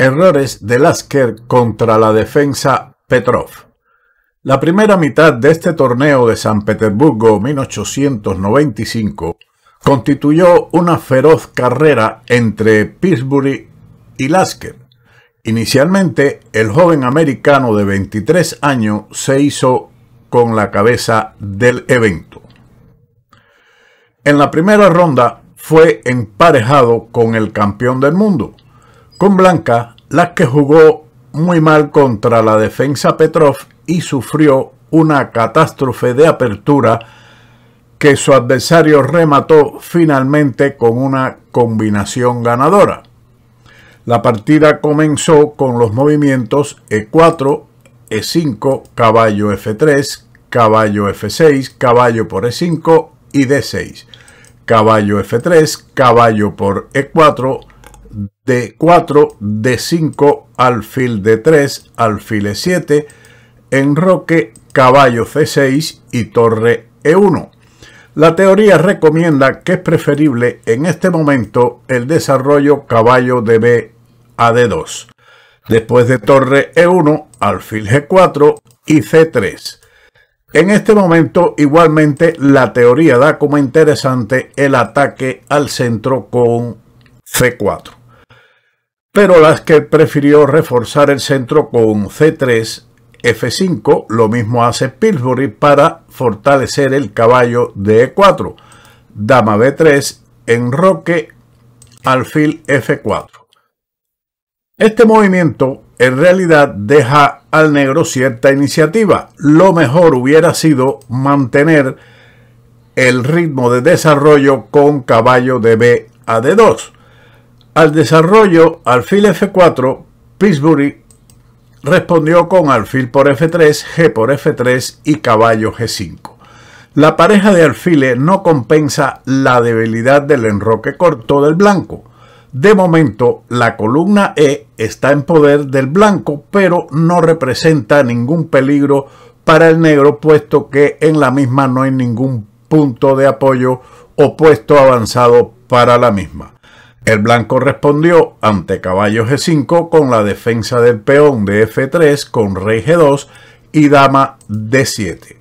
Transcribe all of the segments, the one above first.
Errores de Lasker contra la defensa Petrov. La primera mitad de este torneo de San Petersburgo 1895 constituyó una feroz carrera entre Pittsburgh y Lasker. Inicialmente, el joven americano de 23 años se hizo con la cabeza del evento. En la primera ronda fue emparejado con el campeón del mundo, con Blanca, la que jugó muy mal contra la defensa Petrov y sufrió una catástrofe de apertura que su adversario remató finalmente con una combinación ganadora. La partida comenzó con los movimientos E4, E5, caballo F3, caballo F6, caballo por E5 y D6, caballo F3, caballo por E4, d 4, d 5, alfil d 3, alfil e 7, enroque, caballo C6 y torre E1. La teoría recomienda que es preferible en este momento el desarrollo caballo de B a D2, después de torre E1, alfil G4 y C3. En este momento, igualmente, la teoría da como interesante el ataque al centro con C4 pero las que prefirió reforzar el centro con C3, F5, lo mismo hace Pillsbury para fortalecer el caballo de E4, dama B3, enroque, alfil F4. Este movimiento en realidad deja al negro cierta iniciativa. Lo mejor hubiera sido mantener el ritmo de desarrollo con caballo de B a D2. Al desarrollo alfil F4, Pittsburgh respondió con alfil por F3, G por F3 y caballo G5. La pareja de alfiles no compensa la debilidad del enroque corto del blanco. De momento, la columna E está en poder del blanco, pero no representa ningún peligro para el negro, puesto que en la misma no hay ningún punto de apoyo o puesto avanzado para la misma. El blanco respondió ante caballo G5 con la defensa del peón de F3 con rey G2 y dama D7.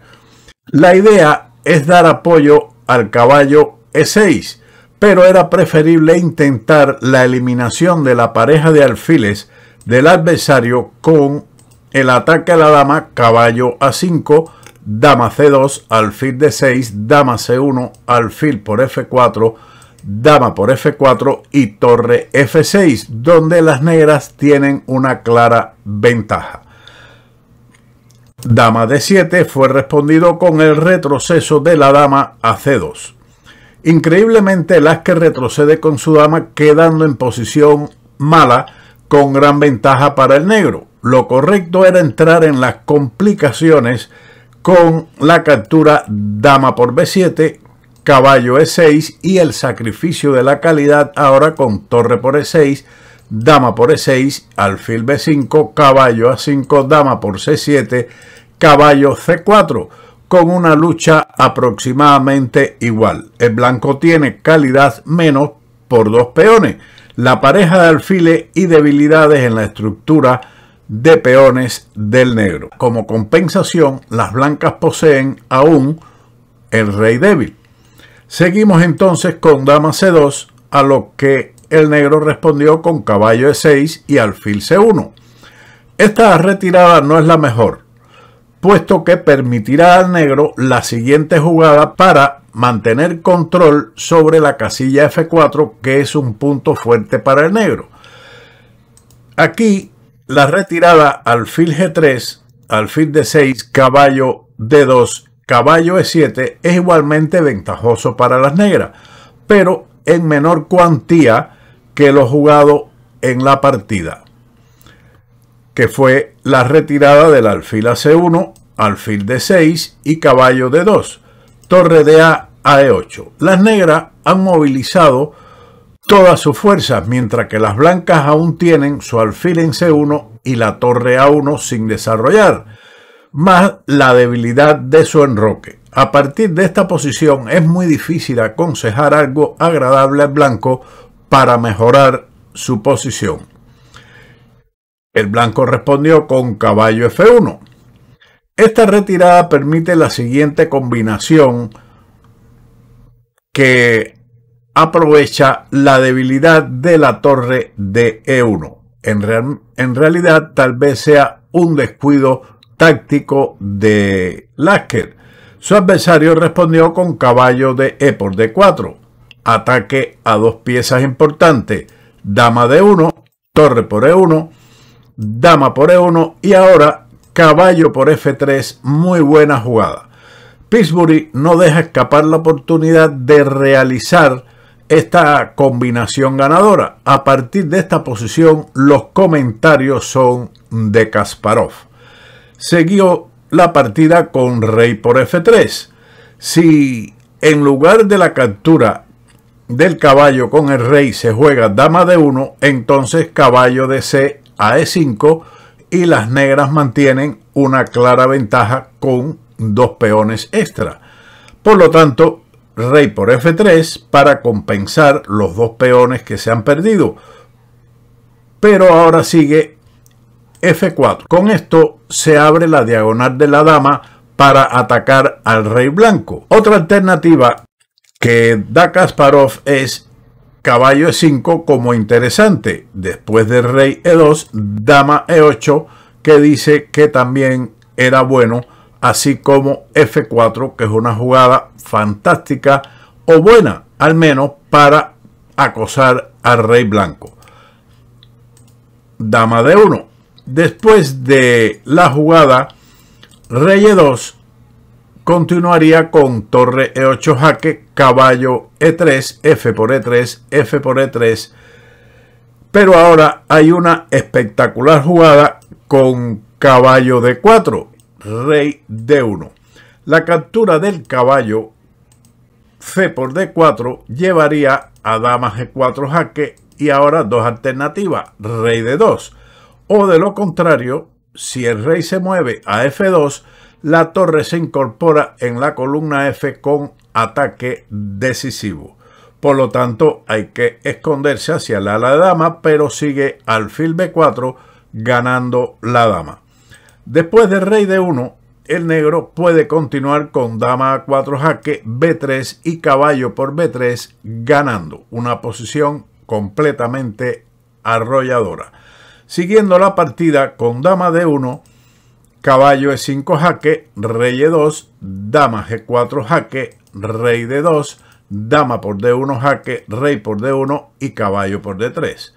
La idea es dar apoyo al caballo E6, pero era preferible intentar la eliminación de la pareja de alfiles del adversario con el ataque a la dama caballo A5, dama C2, alfil D6, dama C1, alfil por F4, dama por f4 y torre f6, donde las negras tienen una clara ventaja. Dama d7 fue respondido con el retroceso de la dama a c2. Increíblemente, que retrocede con su dama quedando en posición mala con gran ventaja para el negro. Lo correcto era entrar en las complicaciones con la captura dama por b7 caballo E6 y el sacrificio de la calidad ahora con torre por E6, dama por E6, alfil B5, caballo A5, dama por C7, caballo C4, con una lucha aproximadamente igual. El blanco tiene calidad menos por dos peones, la pareja de alfiles y debilidades en la estructura de peones del negro. Como compensación, las blancas poseen aún el rey débil. Seguimos entonces con dama C2, a lo que el negro respondió con caballo E6 y alfil C1. Esta retirada no es la mejor, puesto que permitirá al negro la siguiente jugada para mantener control sobre la casilla F4, que es un punto fuerte para el negro. Aquí la retirada alfil G3, alfil D6, caballo D2 caballo E7 es igualmente ventajoso para las negras, pero en menor cuantía que lo jugado en la partida, que fue la retirada del alfil a C1, alfil D6 y caballo D2, torre de A a E8. Las negras han movilizado todas sus fuerzas, mientras que las blancas aún tienen su alfil en C1 y la torre A1 sin desarrollar más la debilidad de su enroque. A partir de esta posición es muy difícil aconsejar algo agradable al blanco para mejorar su posición. El blanco respondió con caballo F1. Esta retirada permite la siguiente combinación que aprovecha la debilidad de la torre de E1. En, en realidad tal vez sea un descuido táctico de Lasker. Su adversario respondió con caballo de E por D4, ataque a dos piezas importantes, dama de 1, torre por E1, dama por E1 y ahora caballo por F3, muy buena jugada. Pittsburgh no deja escapar la oportunidad de realizar esta combinación ganadora. A partir de esta posición, los comentarios son de Kasparov siguió la partida con rey por f3. Si en lugar de la captura del caballo con el rey se juega dama de 1, entonces caballo de c a e5 y las negras mantienen una clara ventaja con dos peones extra. Por lo tanto, rey por f3 para compensar los dos peones que se han perdido. Pero ahora sigue F4. Con esto se abre la diagonal de la dama para atacar al rey blanco. Otra alternativa que da Kasparov es caballo E5 como interesante. Después de rey E2, dama E8, que dice que también era bueno, así como F4, que es una jugada fantástica o buena, al menos para acosar al rey blanco. Dama D1, Después de la jugada, rey e2 continuaría con torre e8 jaque, caballo e3, f por e3, f por e3. Pero ahora hay una espectacular jugada con caballo d4, rey d1. La captura del caballo c por d4 llevaría a dama g4 jaque y ahora dos alternativas, rey d2 o de lo contrario, si el rey se mueve a F2, la torre se incorpora en la columna F con ataque decisivo. Por lo tanto, hay que esconderse hacia la, de dama, pero sigue al alfil B4 ganando la dama. Después del rey D1, el negro puede continuar con dama A4 jaque B3 y caballo por B3 ganando. Una posición completamente arrolladora siguiendo la partida con dama de 1 caballo e5 jaque, rey e2, dama g4 jaque, rey de 2 dama por d1 jaque, rey por d1 y caballo por d3.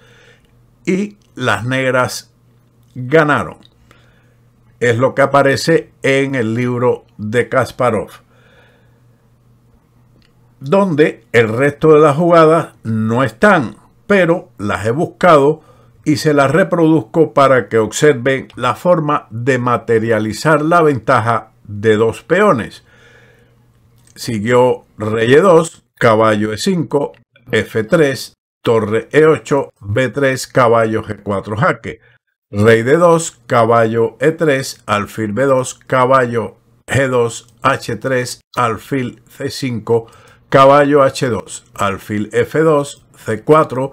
Y las negras ganaron. Es lo que aparece en el libro de Kasparov, donde el resto de las jugadas no están, pero las he buscado y se las reproduzco para que observen la forma de materializar la ventaja de dos peones. Siguió rey e2, caballo e5, f3, torre e8, b3, caballo g4 jaque. Rey d2, caballo e3, alfil b2, caballo g2, h3, alfil c5, caballo h2, alfil f2, c4,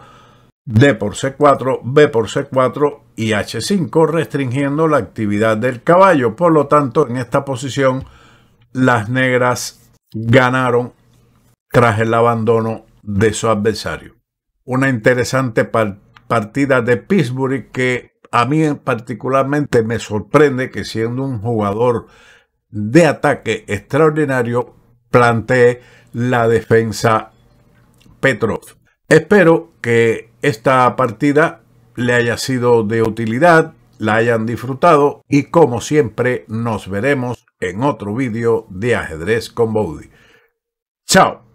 D por C4, B por C4 y H5 restringiendo la actividad del caballo. Por lo tanto, en esta posición las negras ganaron tras el abandono de su adversario. Una interesante partida de Pittsburgh que a mí particularmente me sorprende que siendo un jugador de ataque extraordinario plantee la defensa Petrov. Espero que esta partida le haya sido de utilidad, la hayan disfrutado y como siempre nos veremos en otro vídeo de ajedrez con Boudi. ¡Chao!